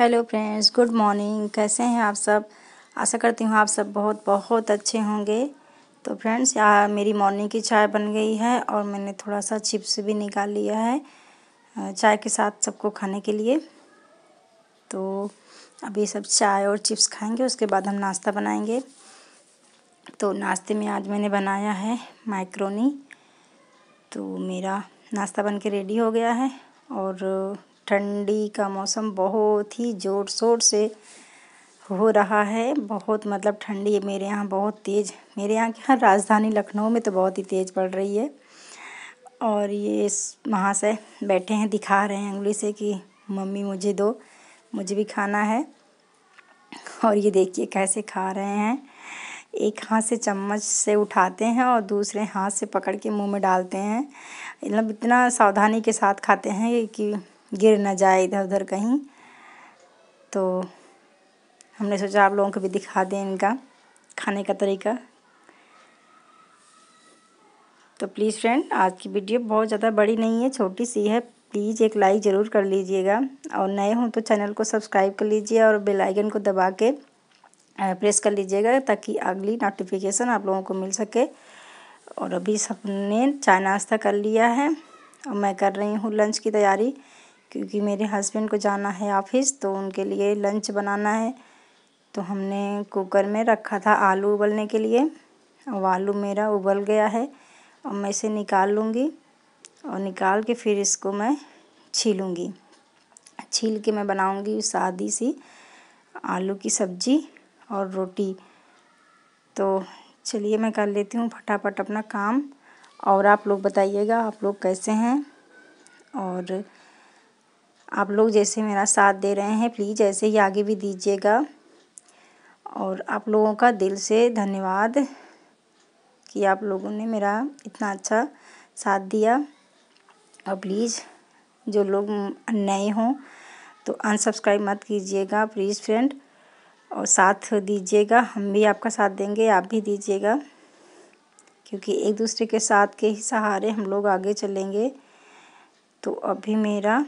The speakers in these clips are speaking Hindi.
हेलो फ्रेंड्स गुड मॉर्निंग कैसे हैं आप सब आशा करती हूँ आप सब बहुत बहुत अच्छे होंगे तो फ्रेंड्स मेरी मॉर्निंग की चाय बन गई है और मैंने थोड़ा सा चिप्स भी निकाल लिया है चाय के साथ सबको खाने के लिए तो अभी सब चाय और चिप्स खाएंगे उसके बाद हम नाश्ता बनाएंगे तो नाश्ते में आज मैंने बनाया है माइक्रोनी तो मेरा नाश्ता बन के रेडी हो गया है और ठंडी का मौसम बहुत ही जोर शोर से हो रहा है बहुत मतलब ठंडी मेरे यहाँ बहुत तेज़ मेरे यहाँ की राजधानी लखनऊ में तो बहुत ही तेज़ पड़ रही है और ये वहाँ से बैठे हैं दिखा रहे हैं उंगली से कि मम्मी मुझे दो मुझे भी खाना है और ये देखिए कैसे खा रहे हैं एक हाथ से चम्मच से उठाते हैं और दूसरे हाथ से पकड़ के मुंह में डालते हैं मतलब इतना सावधानी के साथ खाते हैं कि गिर ना जाए इधर उधर कहीं तो हमने सोचा आप लोगों को भी दिखा दें इनका खाने का तरीका तो प्लीज़ फ्रेंड आज की वीडियो बहुत ज़्यादा बड़ी नहीं है छोटी सी है प्लीज़ एक लाइक ज़रूर कर लीजिएगा और नए हों तो चैनल को सब्सक्राइब कर लीजिए और बेल आइकन को दबा के प्रेस कर लीजिएगा ताकि अगली नोटिफिकेशन आप लोगों को मिल सके और अभी सबने चाय नाश्ता कर लिया है और मैं कर रही हूँ लंच की तैयारी क्योंकि मेरे हस्बैंड को जाना है ऑफिस तो उनके लिए लंच बनाना है तो हमने कुकर में रखा था आलू उबलने के लिए अब आलू मेरा उबल गया है अब मैं इसे निकाल लूँगी और निकाल के फिर इसको मैं छीलूँगी छील के मैं बनाऊँगी सादी सी आलू की सब्ज़ी और रोटी तो चलिए मैं कर लेती हूँ फटाफट अपना काम और आप लोग बताइएगा आप लोग कैसे हैं और आप लोग जैसे मेरा साथ दे रहे हैं प्लीज़ ऐसे ही आगे भी दीजिएगा और आप लोगों का दिल से धन्यवाद कि आप लोगों ने मेरा इतना अच्छा साथ दिया और प्लीज़ जो लोग नए हों तो अनसब्सक्राइब मत कीजिएगा प्लीज़ फ्रेंड और साथ दीजिएगा हम भी आपका साथ देंगे आप भी दीजिएगा क्योंकि एक दूसरे के साथ के ही सहारे हम लोग आगे चलेंगे तो अभी मेरा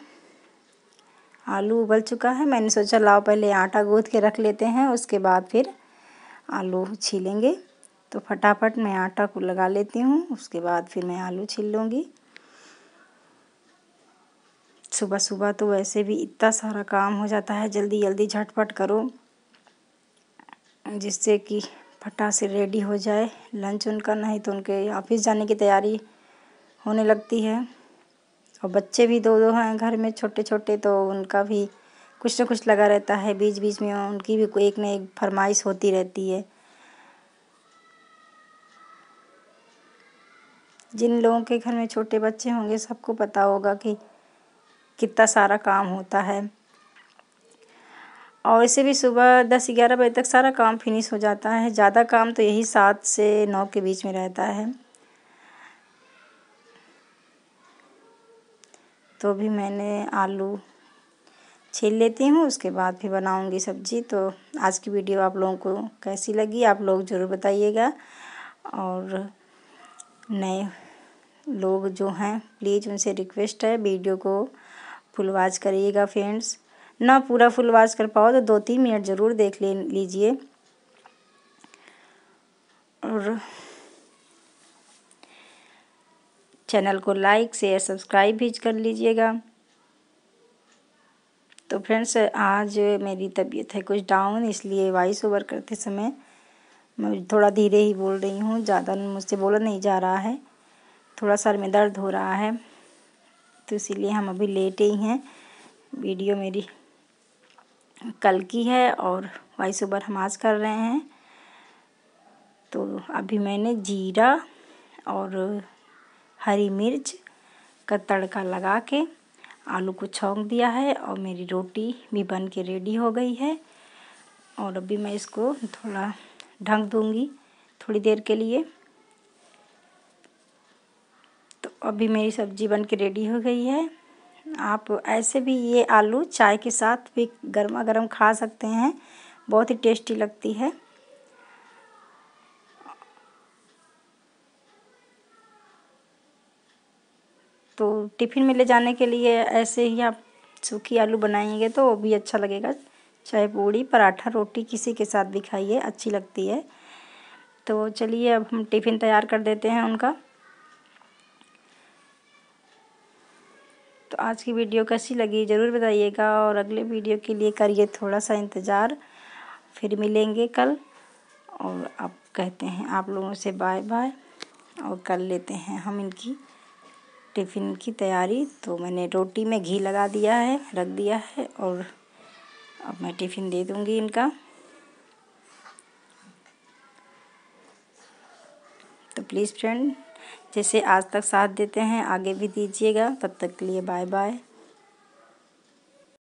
आलू उबल चुका है मैंने सोचा लाओ पहले आटा गूँथ के रख लेते हैं उसके बाद फिर आलू छीलेंगे तो फटाफट मैं आटा को लगा लेती हूँ उसके बाद फिर मैं आलू छील लूँगी सुबह सुबह तो वैसे भी इतना सारा काम हो जाता है जल्दी जल्दी झटपट करो जिससे कि फटा से रेडी हो जाए लंच उनका नहीं तो उनके ऑफिस जाने की तैयारी होने लगती है और बच्चे भी दो दो हैं घर में छोटे छोटे तो उनका भी कुछ ना कुछ लगा रहता है बीच बीच में उनकी भी कोई एक ना एक फरमाइश होती रहती है जिन लोगों के घर में छोटे बच्चे होंगे सबको पता होगा कि कितना सारा काम होता है और इसे भी सुबह दस ग्यारह बजे तक सारा काम फिनिश हो जाता है ज़्यादा काम तो यही सात से नौ के बीच में रहता है तो भी मैंने आलू छील लेती हूँ उसके बाद फिर बनाऊँगी सब्ज़ी तो आज की वीडियो आप लोगों को कैसी लगी आप लोग ज़रूर बताइएगा और नए लोग जो हैं प्लीज़ उनसे रिक्वेस्ट है वीडियो को फुल वाच करिएगा फ्रेंड्स ना पूरा फुल वाच कर पाओ तो दो तीन मिनट ज़रूर देख ले लीजिए और चैनल को लाइक शेयर सब्सक्राइब भी कर लीजिएगा तो फ्रेंड्स आज मेरी तबीयत है कुछ डाउन इसलिए वॉइस ओवर करते समय मैं थोड़ा धीरे ही बोल रही हूँ ज़्यादा मुझसे बोला नहीं जा रहा है थोड़ा सर में दर्द हो रहा है तो इसीलिए हम अभी लेटे ही हैं वीडियो मेरी कल की है और वॉइस ओवर हम आज कर रहे हैं तो अभी मैंने जीरा और हरी मिर्च का तड़का लगा के आलू को छोंक दिया है और मेरी रोटी भी बन के रेडी हो गई है और अभी मैं इसको थोड़ा ढंक दूँगी थोड़ी देर के लिए तो अभी मेरी सब्ज़ी बन के रेडी हो गई है आप ऐसे भी ये आलू चाय के साथ भी गर्मा गर्म खा सकते हैं बहुत ही टेस्टी लगती है तो टिफ़िन में ले जाने के लिए ऐसे ही आप सूखी आलू बनाएंगे तो वो भी अच्छा लगेगा चाहे पूड़ी पराठा रोटी किसी के साथ भी खाइए अच्छी लगती है तो चलिए अब हम टिफ़िन तैयार कर देते हैं उनका तो आज की वीडियो कैसी लगी ज़रूर बताइएगा और अगले वीडियो के लिए करिए थोड़ा सा इंतज़ार फिर मिलेंगे कल और अब कहते हैं आप लोगों से बाय बाय और कर लेते हैं हम इनकी टिफ़िन की तैयारी तो मैंने रोटी में घी लगा दिया है रख दिया है और अब मैं टिफ़िन दे दूँगी इनका तो प्लीज़ फ्रेंड जैसे आज तक साथ देते हैं आगे भी दीजिएगा तब तक के लिए बाय बाय